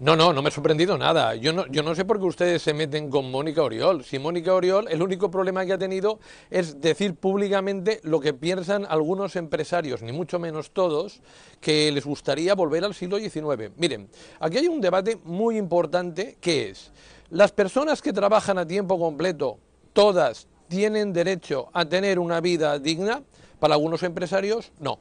No, no, no me ha sorprendido nada. Yo no, yo no sé por qué ustedes se meten con Mónica Oriol. Si Mónica Oriol, el único problema que ha tenido es decir públicamente lo que piensan algunos empresarios, ni mucho menos todos, que les gustaría volver al siglo XIX. Miren, aquí hay un debate muy importante que es, las personas que trabajan a tiempo completo, todas tienen derecho a tener una vida digna, para algunos empresarios no.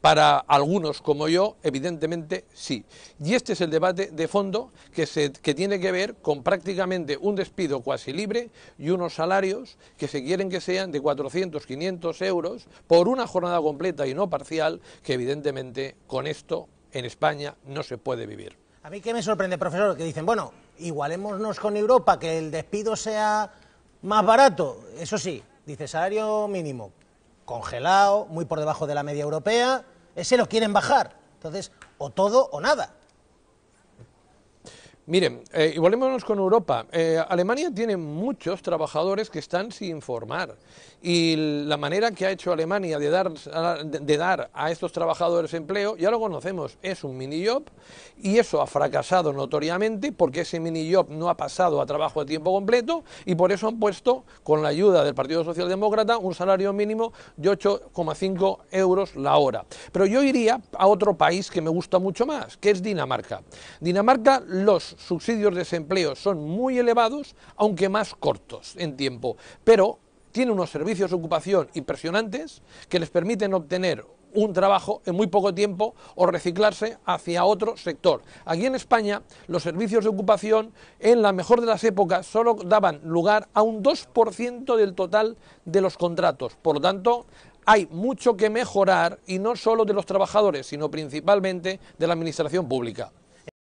Para algunos como yo, evidentemente sí. Y este es el debate de fondo que, se, que tiene que ver con prácticamente un despido cuasi libre y unos salarios que se quieren que sean de 400, 500 euros por una jornada completa y no parcial, que evidentemente con esto en España no se puede vivir. A mí que me sorprende, profesor, que dicen, bueno, igualémonos con Europa, que el despido sea más barato, eso sí, dice salario mínimo, congelado, muy por debajo de la media europea, ese lo quieren bajar. Entonces, o todo o nada. Miren, eh, y volvémonos con Europa. Eh, Alemania tiene muchos trabajadores que están sin formar y la manera que ha hecho Alemania de dar, de dar a estos trabajadores empleo, ya lo conocemos, es un mini job y eso ha fracasado notoriamente porque ese mini job no ha pasado a trabajo de tiempo completo y por eso han puesto, con la ayuda del Partido Socialdemócrata, un salario mínimo de 8,5 euros la hora. Pero yo iría a otro país que me gusta mucho más, que es Dinamarca. Dinamarca los subsidios de desempleo son muy elevados, aunque más cortos en tiempo, pero tiene unos servicios de ocupación impresionantes que les permiten obtener un trabajo en muy poco tiempo o reciclarse hacia otro sector. Aquí en España los servicios de ocupación en la mejor de las épocas solo daban lugar a un 2% del total de los contratos. Por lo tanto, hay mucho que mejorar y no solo de los trabajadores, sino principalmente de la administración pública.